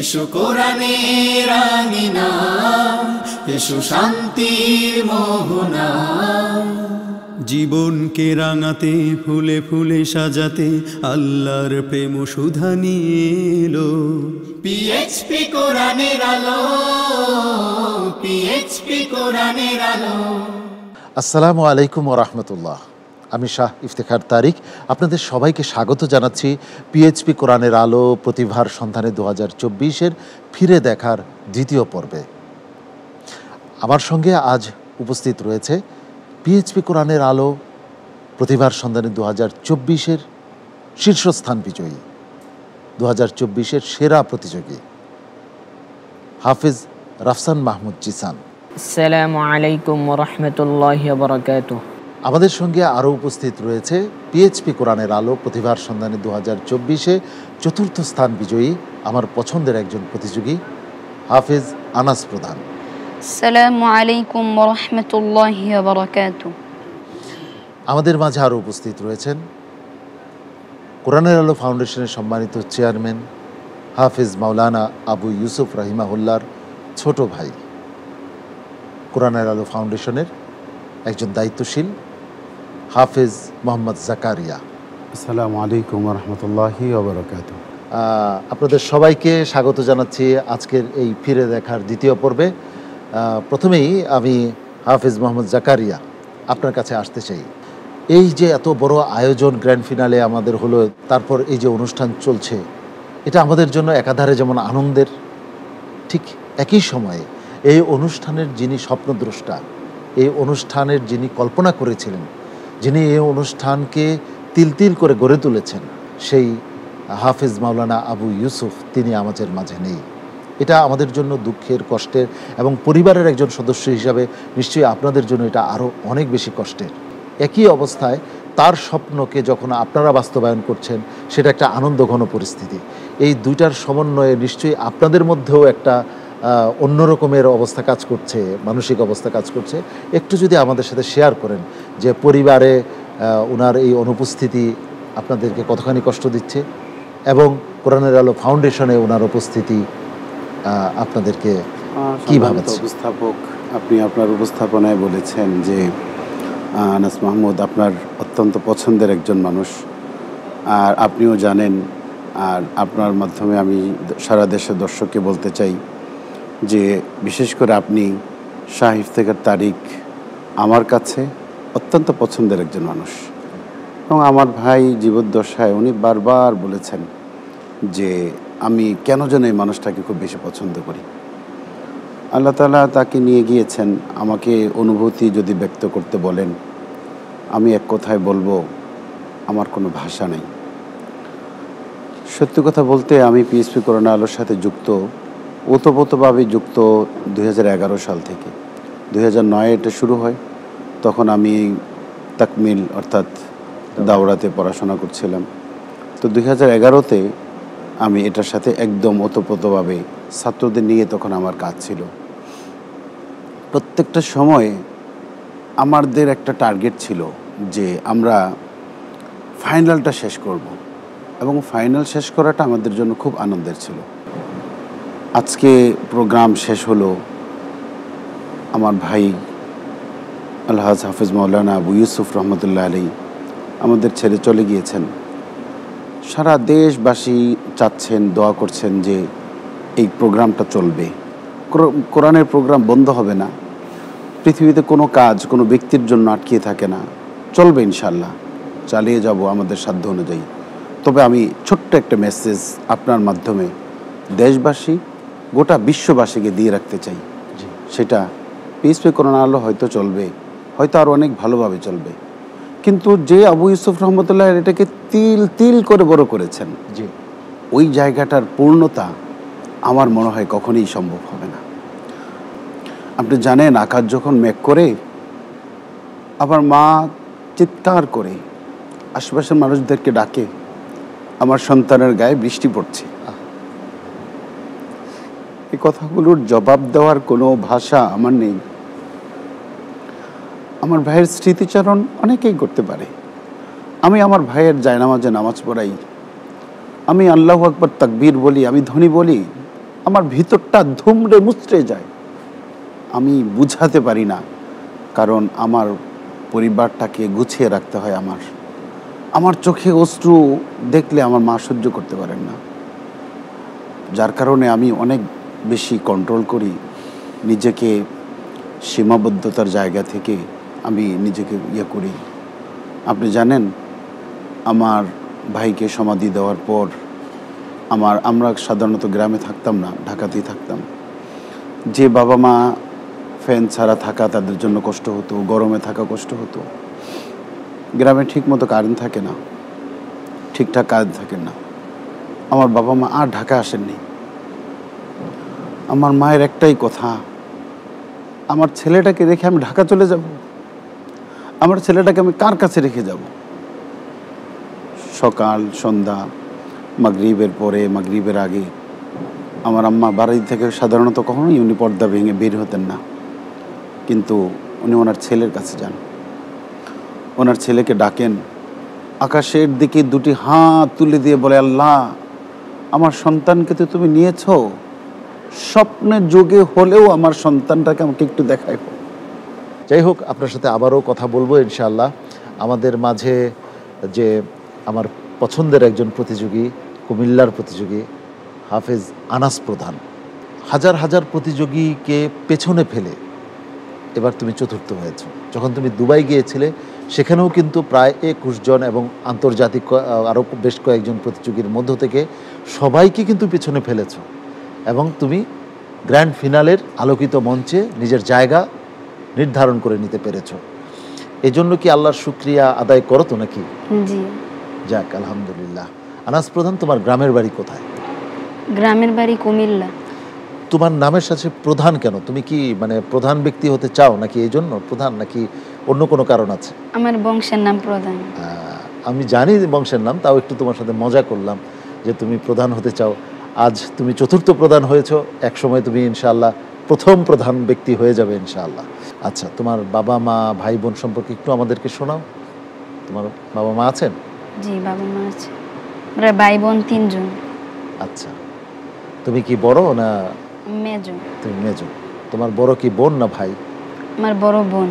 এসো কোরআনের আঙিনা এসো শান্তির মোহনা জীবনকে রাঙাতে ফুলে ফুলে সাজাতে আল্লাহর প্রেম সুধা নিয়ে পিএচপি কোরআনের আলো পিএচপি কোরআনের আলো আসসালামু আলাইকুম ওয়া আমি শাহ ইফতেখার তারিক আপনাদের সবাইকে স্বাগত জানাচ্ছি পিএইচপি কোরআনের আলো প্রতিভার সন্ধানে দু হাজার চব্বিশের ফিরে দেখার দ্বিতীয় পর্বে আমার সঙ্গে আজ উপস্থিত রয়েছে পিএইচপি কোরআনের আলো প্রতিভার সন্ধানে দু হাজার চব্বিশের শীর্ষস্থান বিজয়ী দু হাজার চব্বিশের সেরা প্রতিযোগী হাফিজ রাফসান মাহমুদ জিসান আসসালামু আলাইকুম রহমতুল্লাহ বরকাতুহ আমাদের সঙ্গে আরও উপস্থিত রয়েছে পিএইচপি কোরআনের আলো প্রতিভার সন্ধানে দু হাজার চব্বিশে চতুর্থ স্থান বিজয়ী আমার পছন্দের একজন প্রতিযোগী হাফেজ আনাস প্রধান আমাদের মাঝে আরও উপস্থিত রয়েছেন কোরআনের আলো ফাউন্ডেশনের সম্মানিত চেয়ারম্যান হাফেজ মাওলানা আবু ইউসুফ রাহিমাহুল্লার ছোট ভাই কোরআনের আলো ফাউন্ডেশনের একজন দায়িত্বশীল হাফেজ মোহাম্মদ জাকারিয়া আসসালামু আলাইকুম রহমতুল্লাহি আপনাদের সবাইকে স্বাগত জানাচ্ছি আজকের এই ফিরে দেখার দ্বিতীয় পর্বে প্রথমেই আমি হাফিজ মোহাম্মদ জাকারিয়া আপনার কাছে আসতে চাই এই যে এত বড় আয়োজন গ্র্যান্ড ফিনালে আমাদের হলো তারপর এই যে অনুষ্ঠান চলছে এটা আমাদের জন্য একাধারে যেমন আনন্দের ঠিক একই সময়ে এই অনুষ্ঠানের যিনি স্বপ্নদ্রষ্টা এই অনুষ্ঠানের যিনি কল্পনা করেছিলেন যিনি এই অনুষ্ঠানকে তিল তিল করে গড়ে তুলেছেন সেই হাফিজ মাওলানা আবু ইউসুফ তিনি আমাদের মাঝে নেই এটা আমাদের জন্য দুঃখের কষ্টের এবং পরিবারের একজন সদস্য হিসাবে নিশ্চয়ই আপনাদের জন্য এটা আরও অনেক বেশি কষ্টের একই অবস্থায় তার স্বপ্নকে যখন আপনারা বাস্তবায়ন করছেন সেটা একটা আনন্দঘন পরিস্থিতি এই দুইটার সমন্বয়ে নিশ্চয়ই আপনাদের মধ্যেও একটা অন্য রকমের অবস্থা কাজ করছে মানসিক অবস্থা কাজ করছে একটু যদি আমাদের সাথে শেয়ার করেন যে পরিবারে ওনার এই অনুপস্থিতি আপনাদেরকে কতখানি কষ্ট দিচ্ছে এবং কোরআনের আলো ফাউন্ডেশনে ওনার উপস্থিতি আপনাদেরকে কি উপস্থাপক আপনি আপনার উপস্থাপনায় বলেছেন যে আনাস মাহমুদ আপনার অত্যন্ত পছন্দের একজন মানুষ আর আপনিও জানেন আর আপনার মাধ্যমে আমি সারা দেশের দর্শককে বলতে চাই যে বিশেষ করে আপনি শাহ ইফতেকার তারিখ আমার কাছে অত্যন্ত পছন্দের একজন মানুষ এবং আমার ভাই জীবদ্দশায় উনি বারবার বলেছেন যে আমি কেন যেন এই মানুষটাকে খুব বেশি পছন্দ করি আল্লাহ তালা তাকে নিয়ে গিয়েছেন আমাকে অনুভূতি যদি ব্যক্ত করতে বলেন আমি এক কথায় বলবো আমার কোনো ভাষা নেই সত্যি কথা বলতে আমি পিএসপি করোনা আলোর সাথে যুক্ত ওতপ্রোতভাবে যুক্ত দুই সাল থেকে দুই এটা শুরু হয় তখন আমি তাকমিল অর্থাৎ দাওরাতে পড়াশোনা করছিলাম তো দুই হাজার এগারোতে আমি এটার সাথে একদম ওতপ্রোতভাবে ছাত্রদের নিয়ে তখন আমার কাজ ছিল প্রত্যেকটা সময়ে আমাদের একটা টার্গেট ছিল যে আমরা ফাইনালটা শেষ করব এবং ফাইনাল শেষ করাটা আমাদের জন্য খুব আনন্দের ছিল আজকে প্রোগ্রাম শেষ হলো আমার ভাই আলহাজ হাফিজ মৌলানা আবু ইউসুফ রহমতুল্লাহ আলী আমাদের ছেড়ে চলে গিয়েছেন সারা দেশবাসী চাচ্ছেন দোয়া করছেন যে এই প্রোগ্রামটা চলবে কোরআনের প্রোগ্রাম বন্ধ হবে না পৃথিবীতে কোনো কাজ কোনো ব্যক্তির জন্য আটকিয়ে থাকে না চলবে ইনশাল্লাহ চালিয়ে যাব আমাদের সাধ্য অনুযায়ী তবে আমি ছোট্ট একটা মেসেজ আপনার মাধ্যমে দেশবাসী গোটা বিশ্ববাসীকে দিয়ে রাখতে চাই সেটা পিএসপি করোনা আলো হয়তো চলবে হয়তো আরও অনেক ভালোভাবে চলবে কিন্তু যে আবু ইউসুফ রহমতুল্লাহ এটাকে তিল তিল করে বড় করেছেন যে ওই জায়গাটার পূর্ণতা আমার মনে হয় কখনই সম্ভব হবে না আপনি জানেন আকাশ যখন মেঘ করে আবার মা চিৎকার করে আশেপাশের মানুষদেরকে ডাকে আমার সন্তানের গায়ে বৃষ্টি পড়ছে এই কথাগুলোর জবাব দেওয়ার কোনো ভাষা আমার নেই আমার ভাইয়ের স্মৃতিচারণ অনেকেই করতে পারে আমি আমার ভাইয়ের জায়নামাজে নামাজ পড়াই আমি আল্লাহ আকবর তাকবীর বলি আমি ধনী বলি আমার ভিতরটা ধুমড়ে মুচড়ে যায় আমি বুঝাতে পারি না কারণ আমার পরিবারটাকে গুছিয়ে রাখতে হয় আমার আমার চোখে অশ্রু দেখলে আমার মা সহ্য করতে পারেন না যার কারণে আমি অনেক বেশি কন্ট্রোল করি নিজেকে সীমাবদ্ধতার জায়গা থেকে আমি নিজেকে ইয়ে করি আপনি জানেন আমার ভাইকে সমাধি দেওয়ার পর আমার আমরা সাধারণত গ্রামে থাকতাম না ঢাকাতেই থাকতাম যে বাবা মা ফ্যান ছাড়া থাকা তাদের জন্য কষ্ট হতো গরমে থাকা কষ্ট হতো গ্রামে ঠিকমতো কারেন্ট থাকে না ঠিকঠাক কারেন্ট থাকে না আমার বাবা মা আর ঢাকা আসেননি আমার মায়ের একটাই কথা আমার ছেলেটাকে রেখে আমি ঢাকা চলে যাবো আমার ছেলেটাকে আমি কার কাছে রেখে যাব সকাল সন্ধ্যা মাগরীবের পরে মাগরীবের আগে আমার আম্মা বাড়ি থেকে সাধারণত কখনোই উনি পর্দা ভেঙে বের হতেন না কিন্তু উনি ওনার ছেলের কাছে যান ওনার ছেলেকে ডাকেন আকাশের দিকে দুটি হাত তুলে দিয়ে বলে আল্লাহ আমার সন্তানকে তো তুমি নিয়েছ স্বপ্নের যোগে হলেও আমার সন্তানটাকে আমাকে একটু দেখাই হোক যাই হোক আপনার সাথে আবারও কথা বলবো ইনশাআল্লাহ আমাদের মাঝে যে আমার পছন্দের একজন প্রতিযোগী কুমিল্লার প্রতিযোগী হাফেজ আনাস প্রধান হাজার হাজার প্রতিযোগীকে পেছনে ফেলে এবার তুমি চতুর্থ হয়েছ যখন তুমি দুবাই গিয়েছিলে সেখানেও কিন্তু প্রায় একুশ জন এবং আন্তর্জাতিক আরও বেশ কয়েকজন প্রতিযোগীর মধ্য থেকে সবাইকে কিন্তু পেছনে ফেলেছ এবং তুমি গ্র্যান্ড ফিনালের আলোকিত মঞ্চে নিজের জায়গা নির্ধারণ করে নিতে পেরেছ এজন্য কি আল্লাহর শুক্রিয়া আদায় করো তো নাকি যাক আলহামদুলিল্লাহ আনাস প্রধান তোমার গ্রামের বাড়ি কোথায় গ্রামের বাড়ি কুমিল্লা তোমার নামের সাথে প্রধান কেন তুমি কি মানে প্রধান ব্যক্তি হতে চাও নাকি এই জন্য প্রধান নাকি অন্য কোনো কারণ আছে আমার বংশের নাম প্রধান আমি জানি বংশের নাম তাও একটু তোমার সাথে মজা করলাম যে তুমি প্রধান হতে চাও আজ তুমি চতুর্থ প্রধান হয়েছ এক সময় তুমি ইনশাআল্লাহ প্রথম প্রধান ব্যক্তি হয়ে যাবে ইনশাআল্লাহ আচ্ছা তোমার বাবা মা ভাই বোন সম্পর্কে একটু আমাদেরকে শোনাও তোমার বাবা মা আছেন জি বাবা মা আছে আমরা ভাই বোন তিনজন আচ্ছা তুমি কি বড় না মেজো তুমি মেজো তোমার বড় কি বোন না ভাই আমার বড় বোন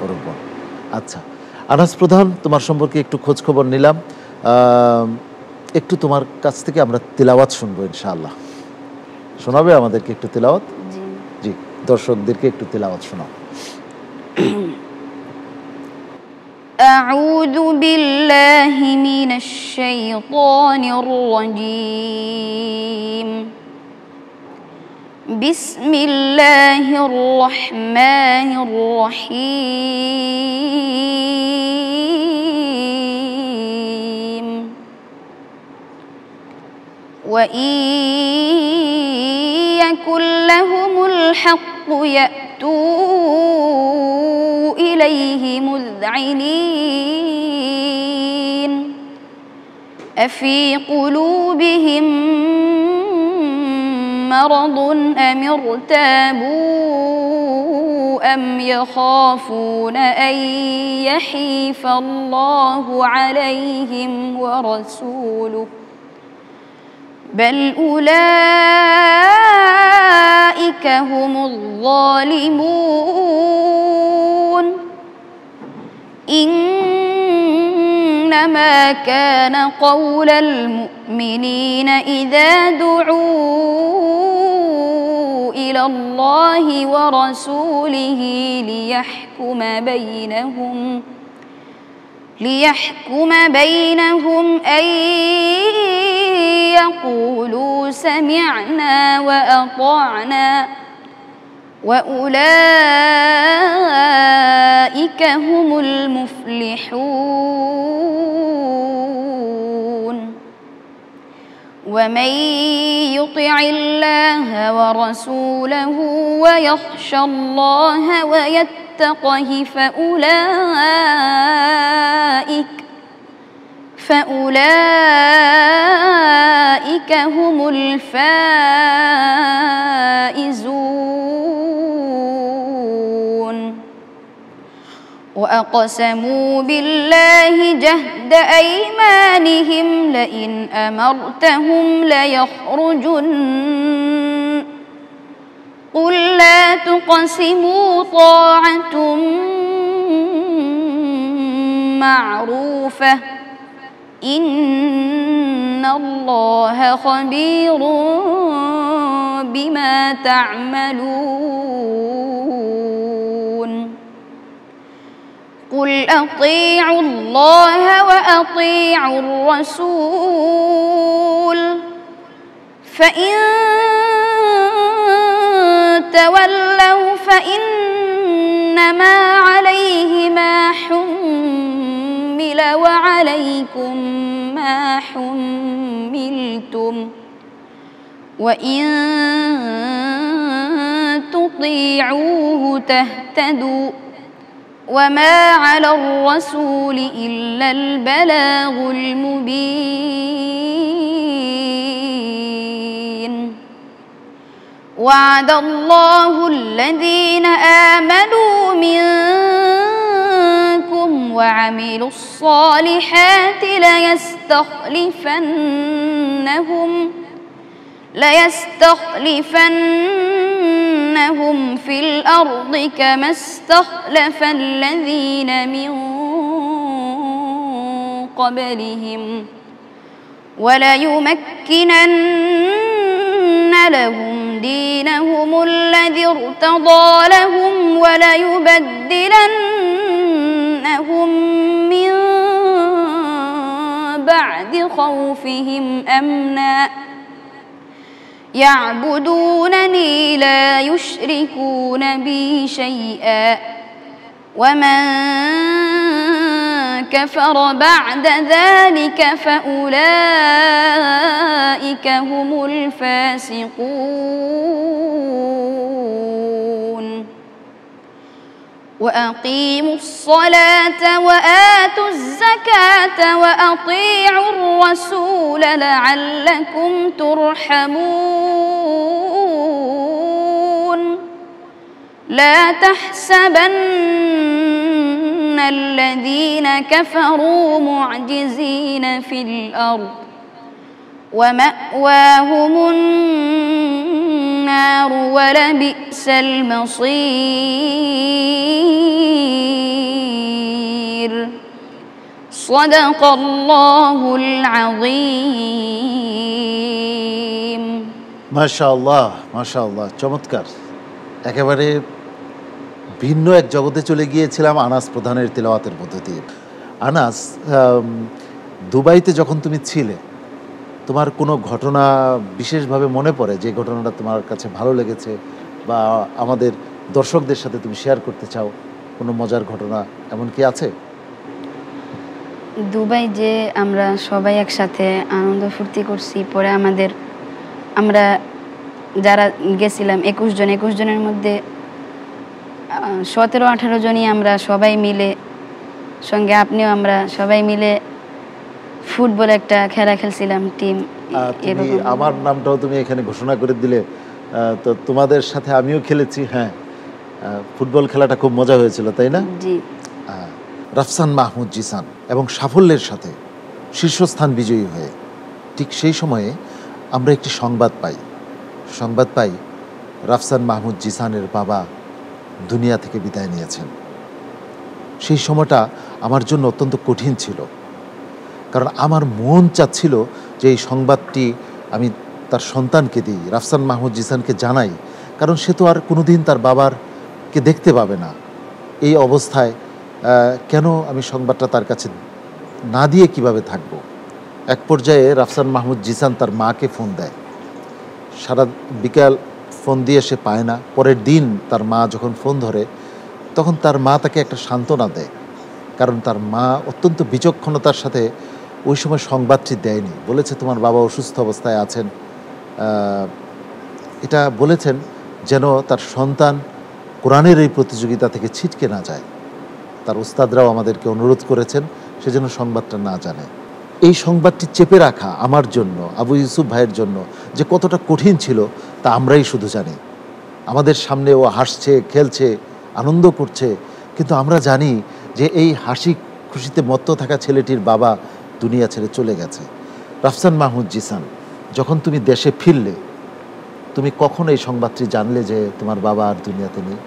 বড় বোন আচ্ছা আনাস প্রধান তোমার সম্পর্কে একটু খোঁজ খবর নিলাম একটু তোমার কাছ থেকে আমরা তেলাওয়াত শুনবো ইনশাআল্লাহ শোনাবে আমাদেরকে একটু তেলাওয়াত জি দর্শকদেরকে একটু তেলাওয়াত শোনাও أعوذ بالله من الشيطان الرجيم بسم الله الرحمن الرحيم وإن يكن لهم الحق يأتون إليه مذعنين أفي قلوبهم مرض أم ارتابوا أم يخافون أن يحيف الله عليهم ورسوله بل أولئك هم الظالمون إنما كان قول المؤمنين إذا دعوا إلى الله ورسوله ليحكم بينهم ليحكم بينهم أن يقولوا سمعنا وأطعنا واولئك هم المفلحون ومن يطع الله ورسوله ويخشى الله ويتقه فاولئك فاولئك هم الفائزون واقسموا بالله جهد ايمانهم لئن امرتهم ليخرجن قل لا تقسموا طاعه معروفه ان الله خبير بما تعملون قل أطيعوا الله وأطيعوا الرسول فإن تولوا فإنما عليه ما حمل وعليكم ما حملتم وإن تطيعوه تهتدوا وما على الرسول إلا البلاغ المبين وعد الله الذين آمنوا منكم وعملوا الصالحات ليستخلفنهم ليستخلفنهم يسيرونهم في الأرض كما استخلف الذين من قبلهم وليمكنن لهم دينهم الذي ارتضى لهم وليبدلنهم من بعد خوفهم أمنا يعبدونني لا يشركون بي شيئا ومن كفر بعد ذلك فأولئك هم الفاسقون واقيموا الصلاه واتوا الزكاه واطيعوا الرسول لعلكم ترحمون لا تحسبن الذين كفروا معجزين في الارض ومأواهم النار ولبئس المصير صدق الله العظيم ما شاء الله ما شاء الله চমৎকার একেবারে ভিন্ন এক জগতে চলে গিয়েছিলাম আনাস প্রধানের তেলাওয়াতের পদ্ধতি আনাস দুবাইতে যখন তুমি ছিলে তোমার কোনো ঘটনা বিশেষভাবে মনে পড়ে যে ঘটনাটা তোমার কাছে ভালো লেগেছে বা আমাদের দর্শকদের সাথে তুমি শেয়ার করতে চাও কোনো মজার ঘটনা এমন কি আছে দুবাই যে আমরা সবাই একসাথে আনন্দ ফুর্তি করছি পরে আমাদের আমরা যারা গেছিলাম একুশ জন একুশ জনের মধ্যে সতেরো আঠারো জনই আমরা সবাই মিলে সঙ্গে আপনিও আমরা সবাই মিলে ফুটবল একটা খেলা খেলছিলাম টিম তুমি আমার নামটাও তুমি এখানে ঘোষণা করে দিলে তো তোমাদের সাথে আমিও খেলেছি হ্যাঁ ফুটবল খেলাটা খুব মজা হয়েছিল তাই না জি রাফসান মাহমুদ জিসান এবং সাফল্যের সাথে শীর্ষস্থান বিজয়ী হয়ে ঠিক সেই সময়ে আমরা একটি সংবাদ পাই সংবাদ পাই রাফসান মাহমুদ জিসানের বাবা দুনিয়া থেকে বিদায় নিয়েছেন সেই সময়টা আমার জন্য অত্যন্ত কঠিন ছিল কারণ আমার মন চাচ্ছিল যে এই সংবাদটি আমি তার সন্তানকে দিই রাফসান মাহমুদ জিসানকে জানাই কারণ সে তো আর কোনো দিন তার বাবারকে দেখতে পাবে না এই অবস্থায় কেন আমি সংবাদটা তার কাছে না দিয়ে কিভাবে থাকব এক পর্যায়ে রাফসান মাহমুদ জিসান তার মাকে ফোন দেয় সারা বিকাল ফোন দিয়ে সে পায় না পরের দিন তার মা যখন ফোন ধরে তখন তার মা তাকে একটা সান্ত্বনা দেয় কারণ তার মা অত্যন্ত বিচক্ষণতার সাথে ওই সময় সংবাদটি দেয়নি বলেছে তোমার বাবা অসুস্থ অবস্থায় আছেন এটা বলেছেন যেন তার সন্তান কোরআনের এই প্রতিযোগিতা থেকে ছিটকে না যায় তার উস্তাদরাও আমাদেরকে অনুরোধ করেছেন সেজন্য সংবাদটা না জানে এই সংবাদটি চেপে রাখা আমার জন্য আবু ইউসুফ ভাইয়ের জন্য যে কতটা কঠিন ছিল তা আমরাই শুধু জানি আমাদের সামনে ও হাসছে খেলছে আনন্দ করছে কিন্তু আমরা জানি যে এই হাসি খুশিতে মত্ত থাকা ছেলেটির বাবা দুনিয়া ছেড়ে চলে গেছে রাফসান মাহমুদ জিসান যখন তুমি দেশে ফিরলে তুমি কখন এই সংবাদটি জানলে যে তোমার বাবা আর দুনিয়াতে নেই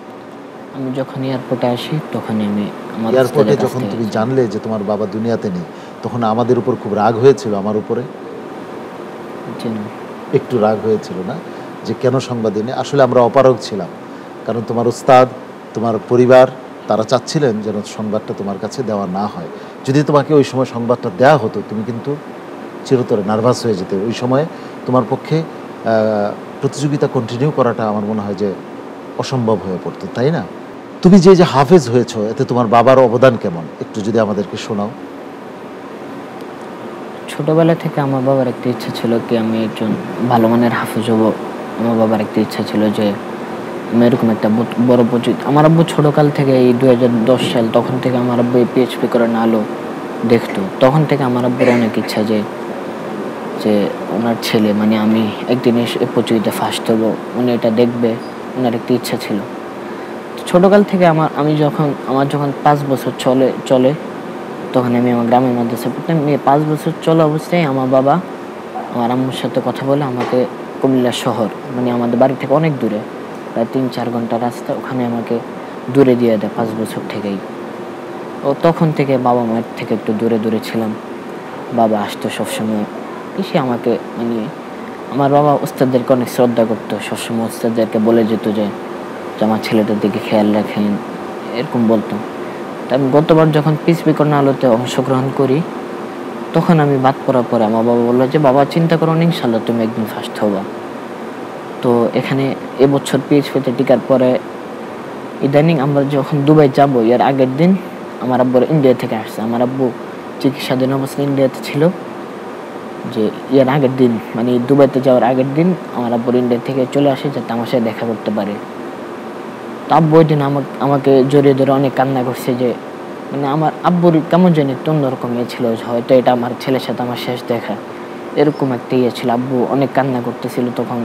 আমি যখন এয়ারপোর্টে আসি তখন আমি এয়ারপোর্টে যখন তুমি জানলে যে তোমার বাবা দুনিয়াতে নেই তখন আমাদের উপর খুব রাগ হয়েছিল আমার উপরে একটু রাগ হয়েছিল না যে কেন সংবাদ এনে আসলে আমরা অপারগ ছিলাম কারণ তোমার উস্তাদ তোমার পরিবার তারা চাচ্ছিলেন যেন সংবাদটা তোমার কাছে দেওয়া না হয় যদি তোমাকে ওই সময় সংবাদটা দেওয়া হতো তুমি কিন্তু চিরতরে নার্ভাস হয়ে যেতে ওই সময়ে তোমার পক্ষে প্রতিযোগিতা কন্টিনিউ করাটা আমার মনে হয় যে অসম্ভব হয়ে পড়তো তাই না তুমি যে যে হাফেজ হয়েছ এতে তোমার বাবার অবদান কেমন একটু যদি আমাদেরকে শোনাও ছোটবেলা থেকে আমার বাবার একটা ইচ্ছা ছিল কি আমি একজন ভালো মানের হাফেজ হব আমার বাবার একটা ইচ্ছা ছিল যে এরকম একটা বড় প্রচিত আমার আব্বু ছোটকাল থেকে এই দু সাল তখন থেকে আমার আব্বু এই পিএইচপি না আলো দেখতো তখন থেকে আমার আব্বুর অনেক ইচ্ছা যে যে ওনার ছেলে মানে আমি একদিন এসে প্রতিযোগিতা ফার্স্ট হবো উনি এটা দেখবে ওনার একটি ইচ্ছা ছিল ছোটোকাল থেকে আমার আমি যখন আমার যখন পাঁচ বছর চলে চলে তখন আমি আমার গ্রামের মাদ্রাসা পড়তাম পাঁচ বছর চলে অবস্থায় আমার বাবা আমার আম্মুর সাথে কথা বলে আমাকে কুমিল্লা শহর মানে আমাদের বাড়ি থেকে অনেক দূরে প্রায় তিন চার ঘন্টা রাস্তা ওখানে আমাকে দূরে দিয়ে দেয় পাঁচ বছর থেকেই ও তখন থেকে বাবা মায়ের থেকে একটু দূরে দূরে ছিলাম বাবা আসতো সবসময় এসে আমাকে মানে আমার বাবা ওস্তাদদেরকে অনেক শ্রদ্ধা করতো সবসময় ওস্তাদদেরকে বলে যেত যে আমার ছেলেটার দিকে খেয়াল রাখেন এরকম বলতো আমি গতবার যখন পিস বিকর্ণ আলোতে অংশগ্রহণ করি তখন আমি বাদ পড়ার পরে আমার বাবা বললো যে বাবা চিন্তা করো অনেক ইনশাল্লাহ তুমি একদিন ফার্স্ট হবা এখানে এবছর পিএইচপিতে টিকার পরে ইদানিং আমরা যখন দুবাই যাবো এর আগের দিন আমার আব্বুর ইন্ডিয়া থেকে আসছে আমার আব্বু চিকিৎসাধীন অবস্থা ইন্ডিয়াতে ছিল যে এর আগের দিন মানে দুবাইতে যাওয়ার আগের দিন আমার আব্বুর ইন্ডিয়া থেকে চলে আসে যাতে আমার সাথে দেখা করতে পারে তো আব্বু ওই দিন আমাকে আমাকে জড়িয়ে ধরে অনেক কান্না করছে যে মানে আমার আব্বুর কেমন জানি অন্যরকম ইয়ে ছিল হয়তো এটা আমার ছেলের সাথে আমার শেষ দেখা এরকম একটা ইয়ে ছিল আব্বু অনেক কান্না করতেছিল তখন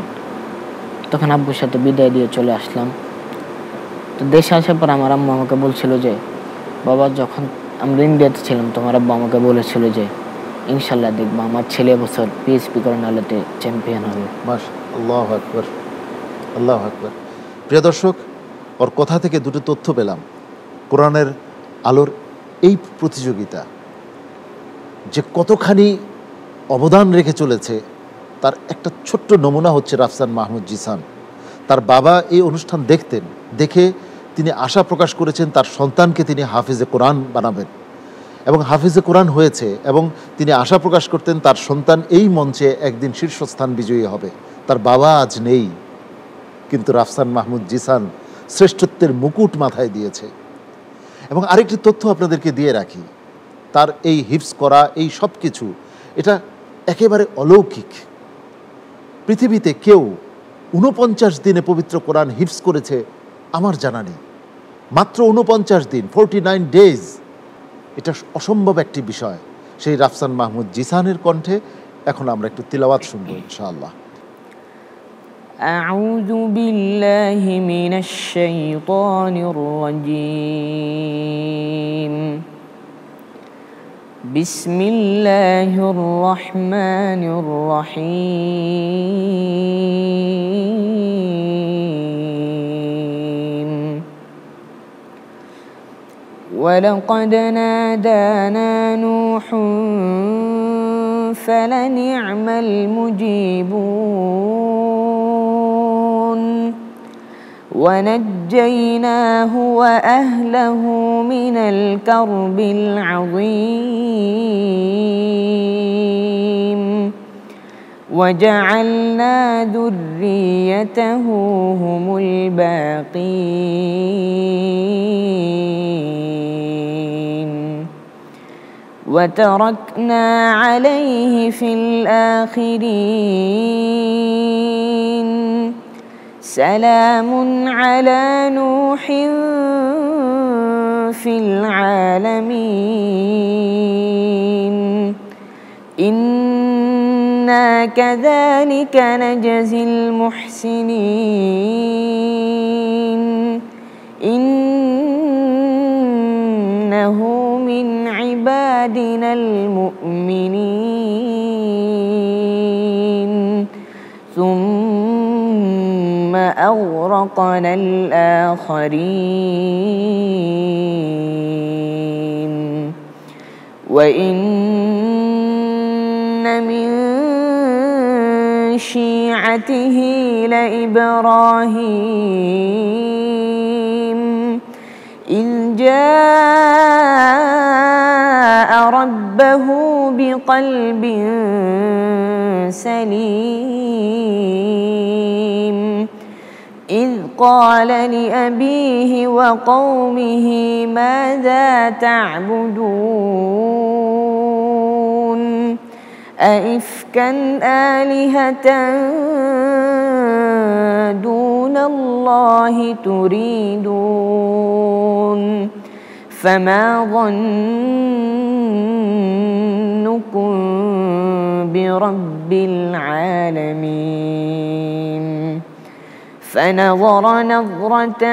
তখন আব্বুর সাথে বিদায় দিয়ে চলে আসলাম তো দেশে আসার পর আমার আম্মু আমাকে বলছিল যে বাবা যখন আমরা ইন্ডিয়াতে ছিলাম তোমার আব্বু আমাকে বলেছিল যে ইনশাল্লাহ দেখবো আমার ছেলে বছর পিএসপি আলোতে চ্যাম্পিয়ন হবে বাস আল্লাহ আকবর আল্লাহ আকবর প্রিয় দর্শক ওর কথা থেকে দুটো তথ্য পেলাম কোরআনের আলোর এই প্রতিযোগিতা যে কতখানি অবদান রেখে চলেছে তার একটা ছোট্ট নমুনা হচ্ছে রাফসান মাহমুদ জিসান তার বাবা এই অনুষ্ঠান দেখতেন দেখে তিনি আশা প্রকাশ করেছেন তার সন্তানকে তিনি হাফিজে কোরআন বানাবেন এবং হাফিজে কোরআন হয়েছে এবং তিনি আশা প্রকাশ করতেন তার সন্তান এই মঞ্চে একদিন শীর্ষস্থান বিজয়ী হবে তার বাবা আজ নেই কিন্তু রাফসান মাহমুদ জিসান শ্রেষ্ঠত্বের মুকুট মাথায় দিয়েছে এবং আরেকটি তথ্য আপনাদেরকে দিয়ে রাখি তার এই হিপস করা এই সব কিছু এটা একেবারে অলৌকিক পৃথিবীতে কেউ উনপঞ্চাশ দিনে পবিত্র কোরআন হিফস করেছে আমার জানা নেই মাত্র উনপঞ্চাশ দিন ফোরটি নাইন ডেজ এটা অসম্ভব একটি বিষয় সেই রাফসান মাহমুদ জিসানের কণ্ঠে এখন আমরা একটু তিলাওয়াত শুনবো ইনশাআল্লাহ أعوذ بالله من الشيطان الرجيم بسم الله الرحمن الرحيم ولقد نادانا نوح فلنعم المجيبون ونجيناه واهله من الكرب العظيم وجعلنا ذريته هم الباقين وتركنا عليه في الاخرين سلام على نوح في العالمين إنا كذلك نجزي المحسنين إنه من عبادنا المؤمنين وطن الآخرين وإن من شيعته لإبراهيم إذ جاء ربه بقلب سليم إذ قال لأبيه وقومه ماذا تعبدون أئفكا آلهة دون الله تريدون فما ظنكم برب العالمين فنظر نظرة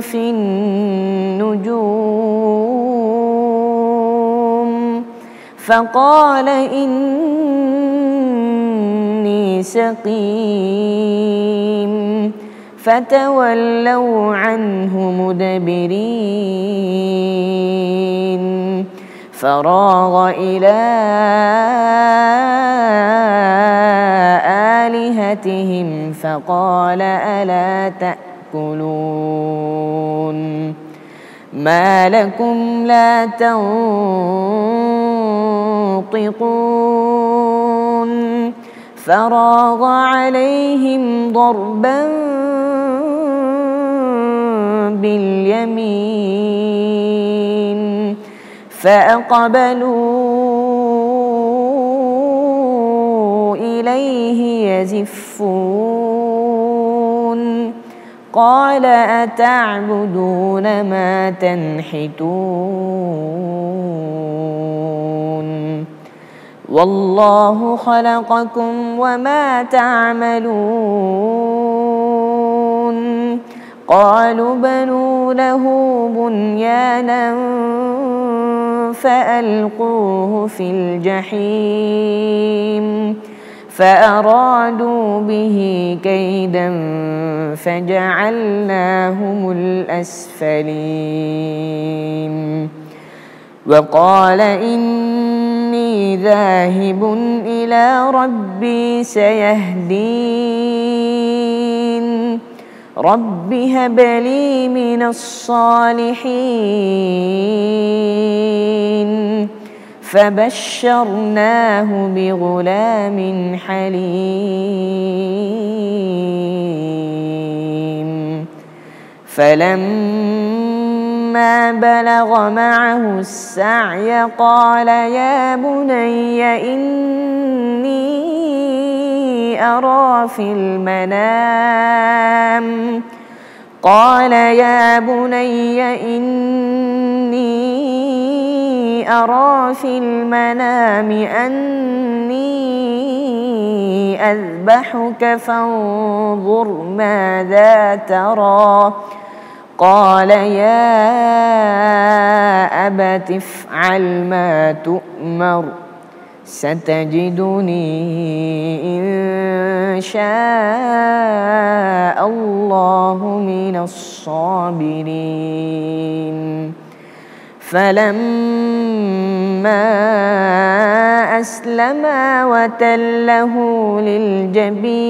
في النجوم فقال إني سقيم فتولوا عنه مدبرين فراغ إلى آلهتهم فقال ألا تأكلون ما لكم لا تنطقون فراغ عليهم ضربا باليمين فأقبلوا إليه يزفون قال أتعبدون ما تنحتون والله خلقكم وما تعملون قالوا بنوا له بنيانا فألقوه في الجحيم فأرادوا به كيدا فجعلناهم الأسفلين وقال إني ذاهب إلى ربي سيهدين رب هب لي من الصالحين فبشرناه بغلام حليم فلما بلغ معه السعي قال يا بني اني ارى في المنام قال يا بني اني أرى في المنام أني أذبحك فانظر ماذا ترى قال يا أبت افعل ما تؤمر ستجدني إن شاء الله من الصابرين فلما أسلما وتله للجبين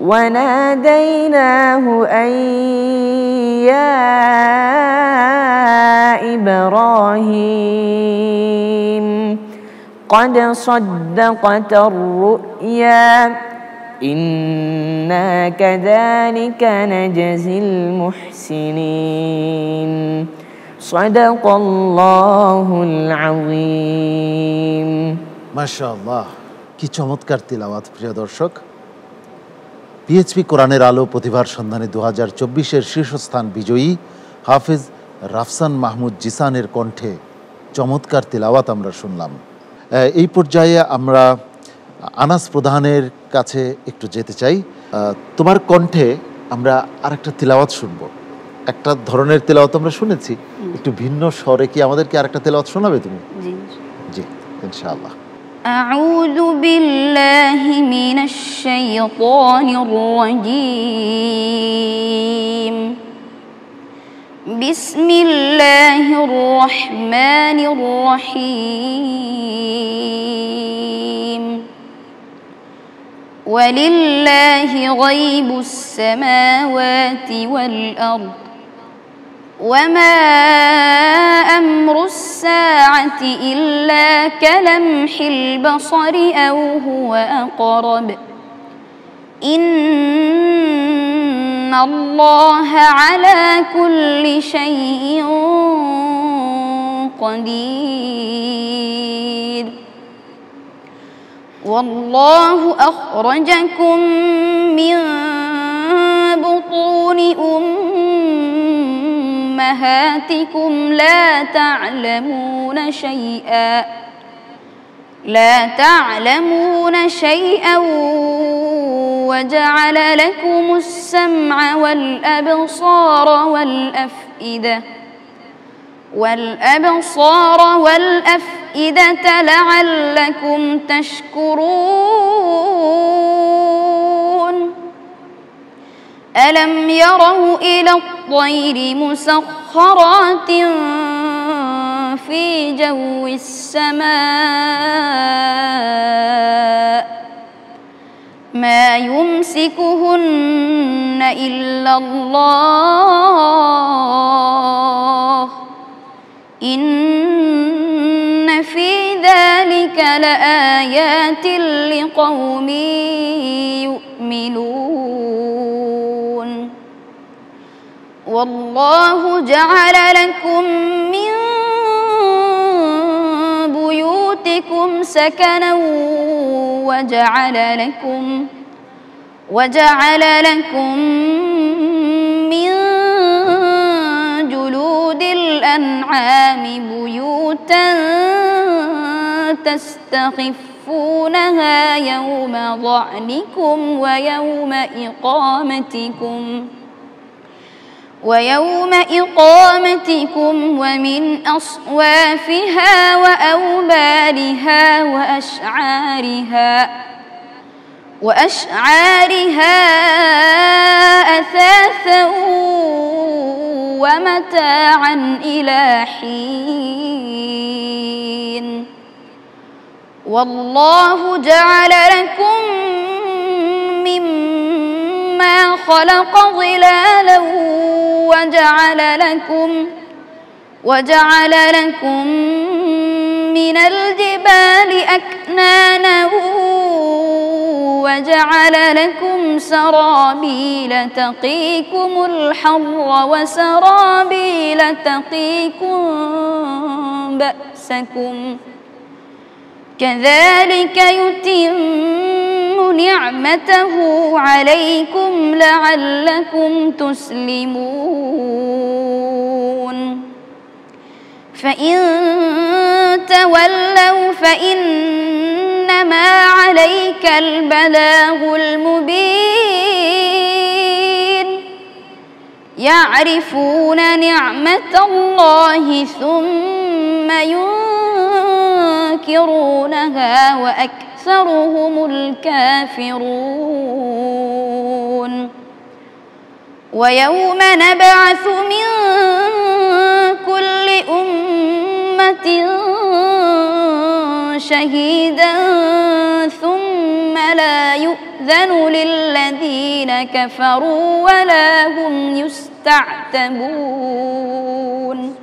وناديناه أن يا إبراهيم قد صدقت الرؤيا إنا كذلك نجزي المحسنين صدق الله العظيم ما شاء الله কি চমৎকার তিলাওয়াত প্রিয় দর্শক পিএইচপি কোরআনের আলো প্রতিভার সন্ধানে দু হাজার চব্বিশের শীর্ষস্থান বিজয়ী হাফিজ রাফসান মাহমুদ জিসানের কণ্ঠে চমৎকার তিলাওয়াত আমরা শুনলাম এই পর্যায়ে আমরা আনাস প্রধানের কাছে একটু যেতে চাই তোমার কণ্ঠে আমরা আর একটা তেলাওয়াত শুনবো একটা ধরনের তেলাওয়াত আমরা শুনেছি একটু ভিন্ন স্বরে কি আমাদেরকে আর একটা তেলাওয়াত শোনাবে তুমি জি ইনশাআল্লাহ أعوذ بالله من الشيطان الرجيم بسم الله الرحمن الرحيم ولله غيب السماوات والأرض وما أمر الساعة إلا كلمح البصر أو هو أقرب إن الله على كل شيء قدير والله أخرجكم من بطون أمهاتكم لا تعلمون شيئا لا تعلمون شيئا وجعل لكم السمع والأبصار والأفئدة والأبصار والأفئدة لعلكم تشكرون ألم يروا إلى الطير مسخرات في جو السماء ما يمسكهن إلا الله إن في ذلك لآيات لقوم يؤمنون والله جعل لكم من بيوتكم سكنا وجعل لكم وجعل لكم من الأنعام بيوتا تستخفونها يوم ظعنكم ويوم إقامتكم ويوم إقامتكم ومن أصوافها وأوبارها وأشعارها وأشعارها أثاثا ومتاعا إلى حين والله جعل لكم مما خلق ظلالا وجعل لكم وجعل لكم من الجبال أكنانا وجعل لكم سرابيل تقيكم الحر وسرابيل تقيكم بأسكم كذلك يتم نعمته عليكم لعلكم تسلمون فإن تولوا فإنما عليك البلاغ المبين يعرفون نعمة الله ثم ينكرونها وأكثرهم الكافرون ويوم نبعث من كل أمة شهيدا ثم لا يؤذن للذين كفروا ولا هم يستعتبون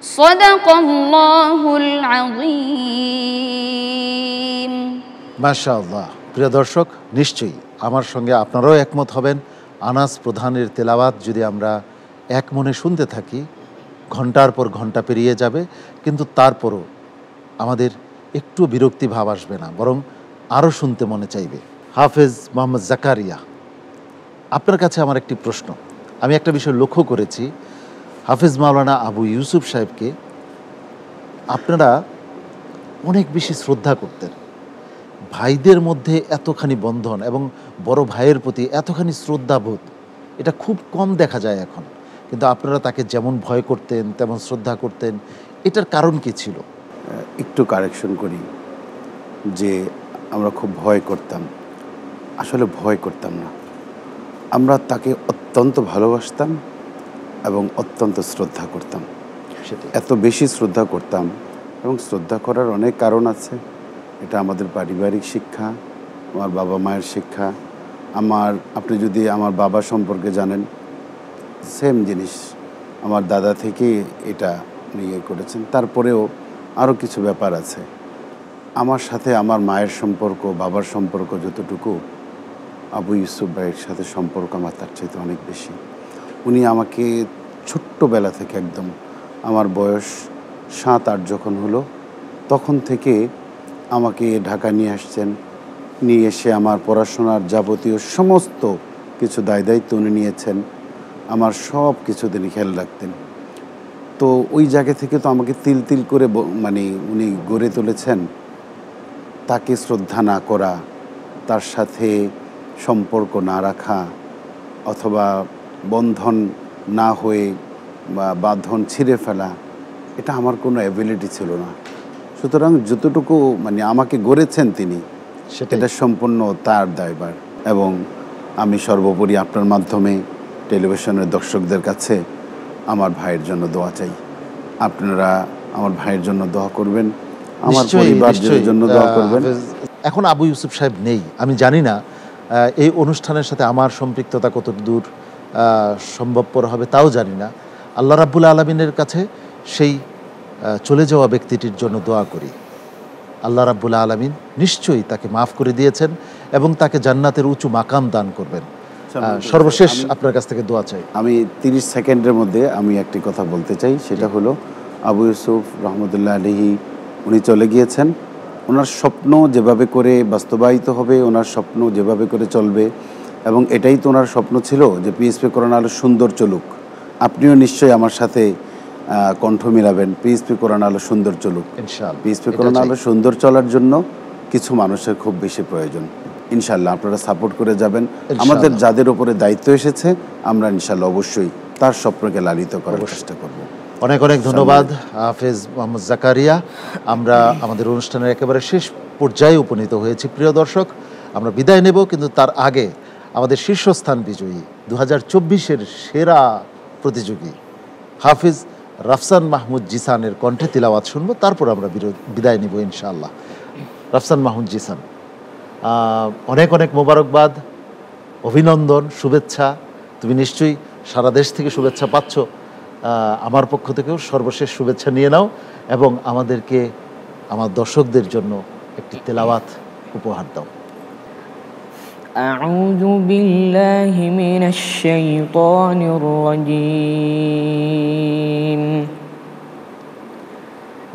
صدق الله العظيم ما شاء الله প্রিয় দর্শক নিশ্চয়ই আমার সঙ্গে আপনারাও একমত হবেন আনাস প্রধানের তেলাওয়াত যদি আমরা এক মনে শুনতে থাকি ঘন্টার পর ঘন্টা পেরিয়ে যাবে কিন্তু তারপরও আমাদের একটু বিরক্তি ভাব আসবে না বরং আরও শুনতে মনে চাইবে হাফেজ মোহাম্মদ জাকারিয়া আপনার কাছে আমার একটি প্রশ্ন আমি একটা বিষয় লক্ষ্য করেছি হাফেজ মাওলানা আবু ইউসুফ সাহেবকে আপনারা অনেক বেশি শ্রদ্ধা করতেন ভাইদের মধ্যে এতখানি বন্ধন এবং বড় ভাইয়ের প্রতি এতখানি শ্রদ্ধাবোধ এটা খুব কম দেখা যায় এখন কিন্তু আপনারা তাকে যেমন ভয় করতেন তেমন শ্রদ্ধা করতেন এটার কারণ কি ছিল একটু কারেকশন করি যে আমরা খুব ভয় করতাম আসলে ভয় করতাম না আমরা তাকে অত্যন্ত ভালোবাসতাম এবং অত্যন্ত শ্রদ্ধা করতাম এত বেশি শ্রদ্ধা করতাম এবং শ্রদ্ধা করার অনেক কারণ আছে এটা আমাদের পারিবারিক শিক্ষা আমার বাবা মায়ের শিক্ষা আমার আপনি যদি আমার বাবা সম্পর্কে জানেন সেম জিনিস আমার দাদা থেকে এটা নিয়ে করেছেন তারপরেও আরও কিছু ব্যাপার আছে আমার সাথে আমার মায়ের সম্পর্ক বাবার সম্পর্ক যতটুকু আবু ইউসুফ ভাইয়ের সাথে সম্পর্ক আমার তার চাইতে অনেক বেশি উনি আমাকে ছোট্টবেলা থেকে একদম আমার বয়স সাত আট যখন হলো তখন থেকে আমাকে ঢাকা নিয়ে আসছেন নিয়ে এসে আমার পড়াশোনার যাবতীয় সমস্ত কিছু দায় দায়িত্ব উনি নিয়েছেন আমার সব কিছু তিনি খেয়াল রাখতেন তো ওই জায়গা থেকে তো আমাকে তিল তিল করে মানে উনি গড়ে তুলেছেন তাকে শ্রদ্ধা না করা তার সাথে সম্পর্ক না রাখা অথবা বন্ধন না হয়ে বা বাঁধন ছিঁড়ে ফেলা এটা আমার কোনো অ্যাবিলিটি ছিল না সুতরাং যতটুকু মানে আমাকে গড়েছেন তিনি সেটা সম্পূর্ণ তার দায়বার এবং আমি সর্বোপরি আপনার মাধ্যমে টেলিভিশনের দর্শকদের কাছে আমার ভাইয়ের জন্য দোয়া চাই আপনারা আমার ভাইয়ের জন্য দোয়া করবেন আমার পরিবারের জন্য দোয়া করবেন এখন আবু ইউসুফ সাহেব নেই আমি জানি না এই অনুষ্ঠানের সাথে আমার সম্পৃক্ততা কত দূর সম্ভবপর হবে তাও জানি না আল্লাহ রাব্বুল আলমিনের কাছে সেই চলে যাওয়া ব্যক্তিটির জন্য দোয়া করি আল্লাহ রাব্বুল আলমিন নিশ্চয়ই তাকে মাফ করে দিয়েছেন এবং তাকে জান্নাতের উঁচু মাকাম দান করবেন সর্বশেষ আপনার কাছ থেকে দোয়া চাই আমি তিরিশ সেকেন্ডের মধ্যে আমি একটি কথা বলতে চাই সেটা হলো আবু ইউসুফ রহমদুল্লাহ আলহি উনি চলে গিয়েছেন ওনার স্বপ্ন যেভাবে করে বাস্তবায়িত হবে ওনার স্বপ্ন যেভাবে করে চলবে এবং এটাই তো ওনার স্বপ্ন ছিল যে পিএসপি করোনা আলো সুন্দর চলুক আপনিও নিশ্চয়ই আমার সাথে কণ্ঠ মিলাবেন পিএসপি কোরআন আলো সুন্দর চলুক পিএসপি কোরআন আলো সুন্দর চলার জন্য কিছু মানুষের খুব বেশি প্রয়োজন ইনশাল্লাহ আপনারা সাপোর্ট করে যাবেন আমাদের যাদের উপরে দায়িত্ব এসেছে আমরা ইনশাল্লাহ অবশ্যই তার স্বপ্নকে লালিত করার চেষ্টা করব অনেক অনেক ধন্যবাদ হাফেজ মোহাম্মদ জাকারিয়া আমরা আমাদের অনুষ্ঠানের একেবারে শেষ পর্যায়ে উপনীত হয়েছি প্রিয় দর্শক আমরা বিদায় নেব কিন্তু তার আগে আমাদের শীর্ষস্থান বিজয়ী দু হাজার সেরা প্রতিযোগী হাফিজ রাফসান মাহমুদ জিসানের কণ্ঠে তিলাওয়াত শুনবো তারপর আমরা বিদায় নিব ইনশাআল্লাহ রাফসান মাহমুদ জিসান অনেক অনেক মোবারকবাদ অভিনন্দন শুভেচ্ছা তুমি নিশ্চয়ই সারা দেশ থেকে শুভেচ্ছা পাচ্ছ আমার পক্ষ থেকেও সর্বশেষ শুভেচ্ছা নিয়ে নাও এবং আমাদেরকে আমার দর্শকদের জন্য একটি তেলাওয়াত উপহার দাও أعوذ بالله من الشيطان الرجيم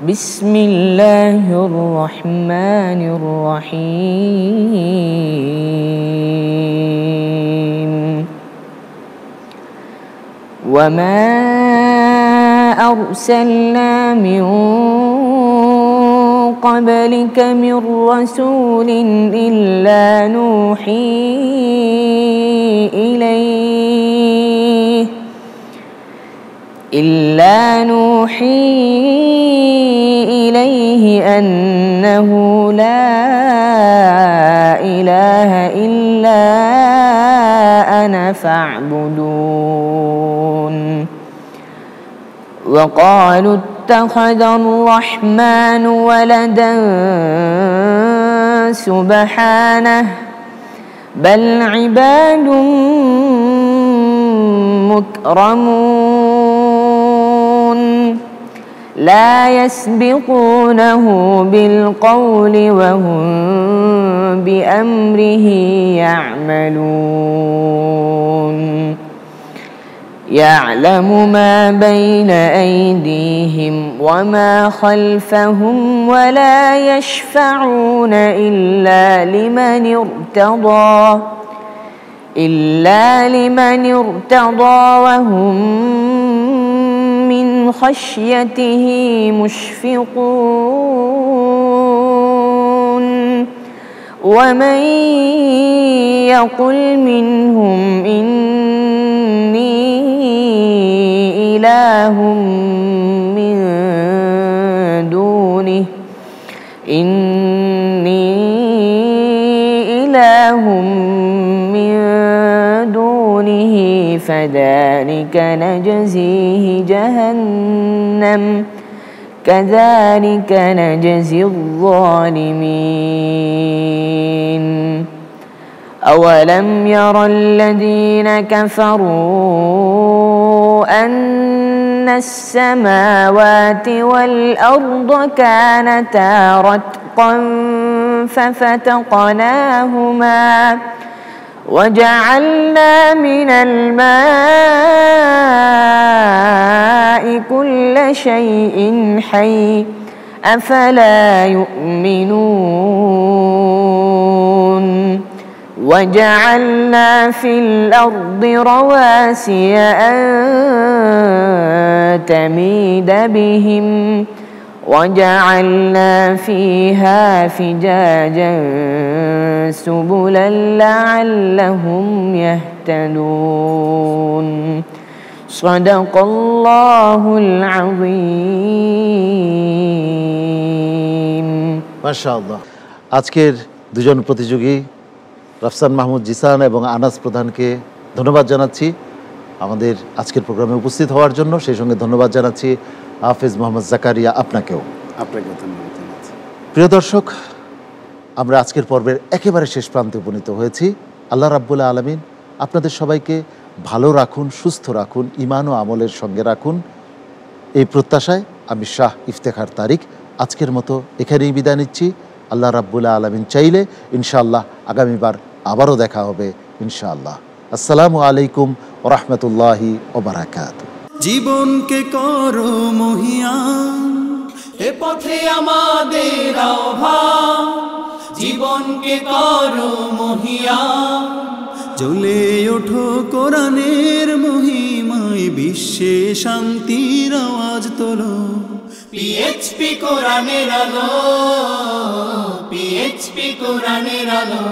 بسم الله الرحمن الرحيم وما أرسلنا من قبلك من رسول إلا نوحي إليه إلا نوحي إليه أنه لا إله إلا أنا فاعبدون وقالوا اتخذ الرحمن ولدا سبحانه بل عباد مكرمون لا يسبقونه بالقول وهم بأمره يعملون يعلم ما بين ايديهم وما خلفهم ولا يشفعون الا لمن ارتضى الا لمن ارتضى وهم من خشيته مشفقون ومن يقل منهم ان إله من دونه إني إله من دونه فذلك نجزيه جهنم كذلك نجزي الظالمين أولم يرى الذين كفروا أن السماوات والأرض كانتا رتقا ففتقناهما وجعلنا من الماء كل شيء حي أفلا يؤمنون وجعلنا في الأرض رواسي أن تميد بهم وجعلنا فيها فجاجا سبلا لعلهم يهتدون صدق الله العظيم ما شاء الله আজকের দুজন প্রতিযোগী রাফসান মাহমুদ জিসান এবং আনাস প্রধানকে ধন্যবাদ জানাচ্ছি আমাদের আজকের প্রোগ্রামে উপস্থিত হওয়ার জন্য সেই সঙ্গে ধন্যবাদ জানাচ্ছি হাফিজ মোহাম্মদ জাকারিয়া আপনাকেও আপনাকে ধন্যবাদ প্রিয় দর্শক আমরা আজকের পর্বের একেবারে শেষ প্রান্তে উপনীত হয়েছি আল্লাহ রাব্বুল্লাহ আলমিন আপনাদের সবাইকে ভালো রাখুন সুস্থ রাখুন ইমান ও আমলের সঙ্গে রাখুন এই প্রত্যাশায় আমি শাহ ইফতেখার তারিখ আজকের মতো এখানেই বিদায় নিচ্ছি আল্লাহ রাব্বুল্লাহ আলমিন চাইলে ইনশাআল্লাহ আগামীবার আবারও দেখা হবে ইনশাআল্লাহ আসসালামু আলাইকুম রহমতুল্লাহি ওবরাকাত জীবনকে করো মহিয়া এ পথে আমাদের জীবনকে করো মহিয়া চলে ওঠো কোরআনের মহিমায় বিশ্বে শান্তির আওয়াজ তোলো পিএইচপি কোরআনের আলো পিএইচপি কোরআনের আলো